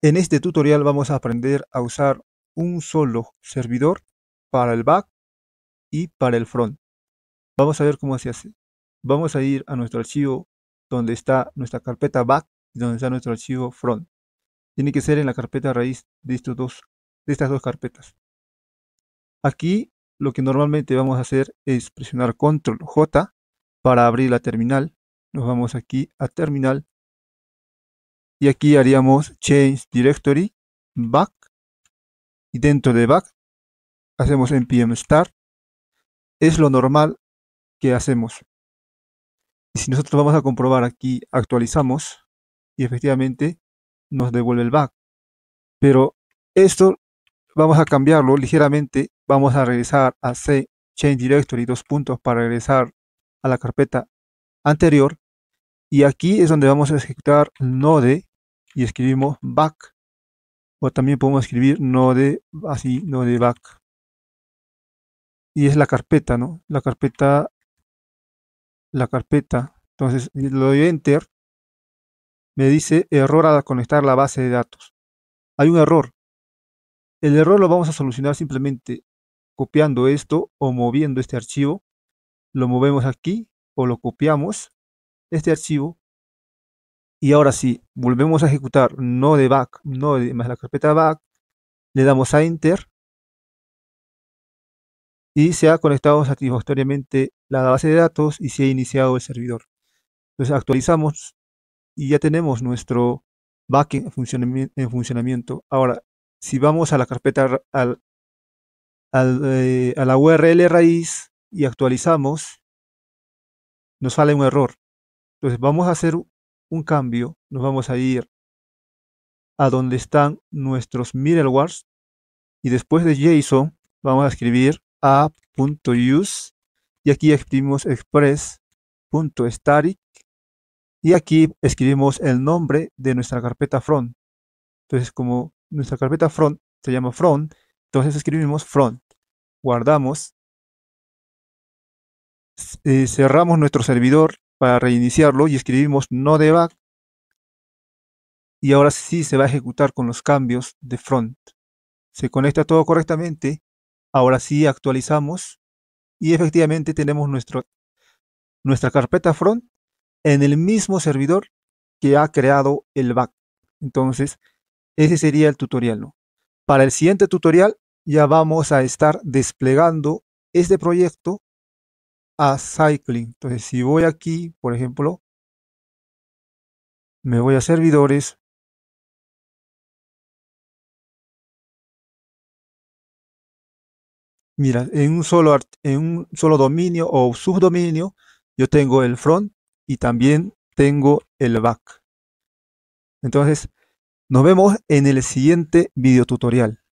En este tutorial vamos a aprender a usar un solo servidor para el back y para el front. Vamos a ver cómo se hace. Vamos a ir a nuestro archivo donde está nuestra carpeta back y donde está nuestro archivo front. Tiene que ser en la carpeta raíz de, estos dos, de estas dos carpetas. Aquí lo que normalmente vamos a hacer es presionar control J para abrir la terminal. Nos vamos aquí a terminal y aquí haríamos change directory back y dentro de back hacemos npm start es lo normal que hacemos y si nosotros vamos a comprobar aquí actualizamos y efectivamente nos devuelve el back pero esto vamos a cambiarlo ligeramente vamos a regresar a c change directory dos puntos para regresar a la carpeta anterior y aquí es donde vamos a ejecutar node y escribimos back. O también podemos escribir node así, node back. Y es la carpeta, ¿no? La carpeta, la carpeta. Entonces lo doy enter. Me dice error al conectar la base de datos. Hay un error. El error lo vamos a solucionar simplemente copiando esto o moviendo este archivo. Lo movemos aquí o lo copiamos este archivo y ahora sí, volvemos a ejecutar no de back, no de más la carpeta back, le damos a enter y se ha conectado satisfactoriamente la base de datos y se ha iniciado el servidor. Entonces actualizamos y ya tenemos nuestro back en funcionamiento. Ahora, si vamos a la carpeta, al, eh, a la URL raíz y actualizamos, nos sale un error. Entonces vamos a hacer un cambio, nos vamos a ir a donde están nuestros middlewares y después de JSON vamos a escribir app.use y aquí escribimos express.static y aquí escribimos el nombre de nuestra carpeta front. Entonces como nuestra carpeta front se llama front, entonces escribimos front, guardamos, y eh, cerramos nuestro servidor para reiniciarlo y escribimos no debug y ahora sí se va a ejecutar con los cambios de front. Se conecta todo correctamente. Ahora sí actualizamos y efectivamente tenemos nuestro, nuestra carpeta front en el mismo servidor que ha creado el back. Entonces, ese sería el tutorial. Para el siguiente tutorial ya vamos a estar desplegando este proyecto a Cycling. Entonces, si voy aquí, por ejemplo, me voy a servidores. Mira, en un solo, en un solo dominio o subdominio, yo tengo el front y también tengo el back. Entonces, nos vemos en el siguiente video tutorial.